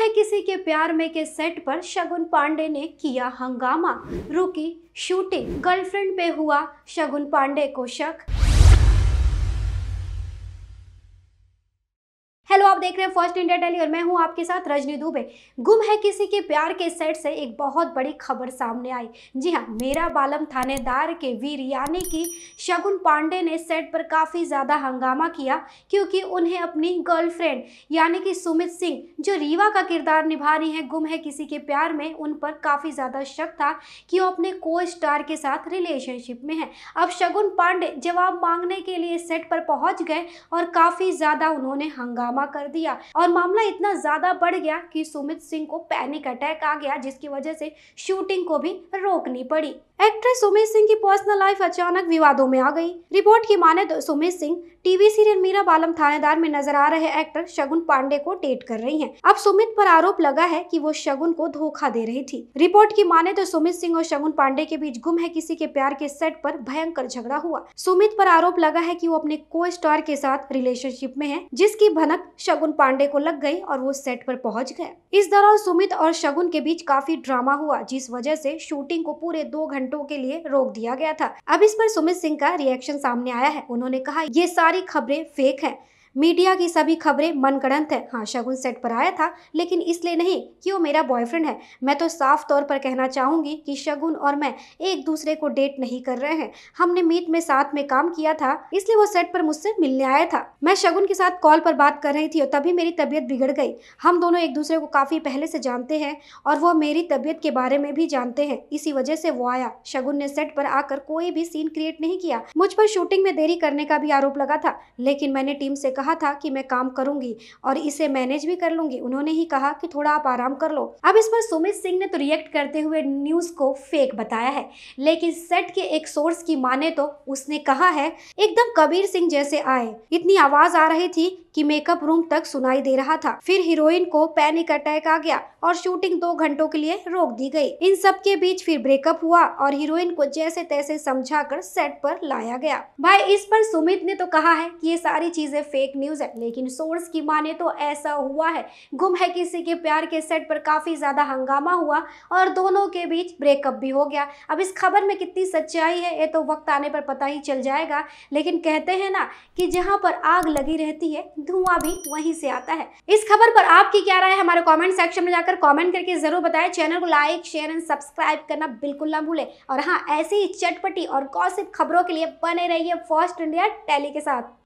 है किसी के प्यार में के सेट पर शगुन पांडे ने किया हंगामा रुकी शूटिंग गर्लफ्रेंड पे हुआ शगुन पांडे को शक देख रहे हैं फर्स्ट इंडिया टेली और मैं हूं आपके साथ रजनी दुबे गुम है किसी के प्यार के सेट से एक बहुत बड़ी खबर सामने आई जी हां मेरा बालम थानेदार के वीर यानी कि शगुन पांडे ने सेट पर काफ़ी ज़्यादा हंगामा किया क्योंकि उन्हें अपनी गर्लफ्रेंड यानी कि सुमित सिंह जो रीवा का किरदार निभा रही हैं गुम है किसी के प्यार में उन पर काफ़ी ज़्यादा शक था कि वो अपने को स्टार के साथ रिलेशनशिप में है अब शगुन पांडे जवाब मांगने के लिए सेट पर पहुँच गए और काफ़ी ज़्यादा उन्होंने हंगामा कर दिया दिया और मामला इतना ज्यादा बढ़ गया कि सुमित सिंह को पैनिक अटैक आ गया जिसकी वजह से शूटिंग को भी रोकनी पड़ी एक्ट्रेस सुमित सिंह की पर्सनल लाइफ अचानक विवादों में आ गई रिपोर्ट की माने तो सुमित सिंह टीवी सीरियल मीरा बालम थानेदार में नजर आ रहे एक्टर शगुन पांडे को डेट कर रही हैं। अब सुमित पर आरोप लगा है कि वो शगुन को धोखा दे रही थी रिपोर्ट की माने तो सुमित सिंह और शगुन पांडे के बीच गुम है किसी के प्यार के सेट पर भयंकर झगड़ा हुआ सुमित पर आरोप लगा है की वो अपने को स्टार के साथ रिलेशनशिप में है जिसकी भनक शगुन पांडे को लग गई और वो सेट पर पहुंच गए इस दौरान सुमित और शगुन के बीच काफी ड्रामा हुआ जिस वजह से शूटिंग को पूरे दो घंटों के लिए रोक दिया गया था अब इस पर सुमित सिंह का रिएक्शन सामने आया है उन्होंने कहा ये सारी खबरें फेक है मीडिया की सभी खबरें मनगढ़ंत है हाँ शगुन सेट पर आया था लेकिन इसलिए नहीं कि वो मेरा बॉयफ्रेंड है मैं तो साफ तौर पर कहना चाहूँगी कि शगुन और मैं एक दूसरे को डेट नहीं कर रहे हैं हमने मीट में साथ में काम किया था इसलिए वो सेट पर मुझसे मिलने आया था मैं शगुन के साथ कॉल पर बात कर रही थी और तभी मेरी तबीयत बिगड़ गई हम दोनों एक दूसरे को काफ़ी पहले से जानते हैं और वो मेरी तबीयत के बारे में भी जानते हैं इसी वजह से वो आया शगुन ने सेट पर आकर कोई भी सीन क्रिएट नहीं किया मुझ पर शूटिंग में देरी करने का भी आरोप लगा था लेकिन मैंने टीम से कहा कहा था कि मैं काम करूंगी और इसे मैनेज भी कर लूंगी उन्होंने ही कहा कि थोड़ा आप आराम कर लो अब इस पर सुमित सिंह ने तो रिएक्ट करते हुए न्यूज को फेक बताया है लेकिन सेट के एक सोर्स की माने तो उसने कहा है एकदम कबीर सिंह जैसे आए इतनी आवाज आ रही थी कि मेकअप रूम तक सुनाई दे रहा था फिर हीरोइन को पैनिक अटैक आ गया और शूटिंग दो घंटों के लिए रोक दी गई इन सब के बीच फिर ब्रेकअप हुआ और हीरोइन को जैसे तैसे समझाकर सेट पर लाया गया भाई इस पर सुमित ने तो कहा है कि ये सारी चीजें फेक न्यूज़ है लेकिन सोर्स की माने तो ऐसा हुआ है गुम है किसी के प्यार के सेट पर काफ़ी ज़्यादा हंगामा हुआ और दोनों के बीच ब्रेकअप भी हो गया अब इस खबर में कितनी सच्चाई है ये तो वक्त आने पर पता ही चल जाएगा लेकिन कहते हैं ना कि जहाँ पर आग लगी रहती है धुआं भी वहीं से आता है इस खबर पर आपकी क्या राय है हमारे कॉमेंट सेक्शन में जाकर कॉमेंट करके जरूर बताए चैनल को लाइक शेयर एंड सब्सक्राइब करना बिल्कुल ना भूले और हाँ ऐसी ही चटपटी और कौशिक खबरों के लिए बने रहिए फर्स्ट इंडिया टैली के साथ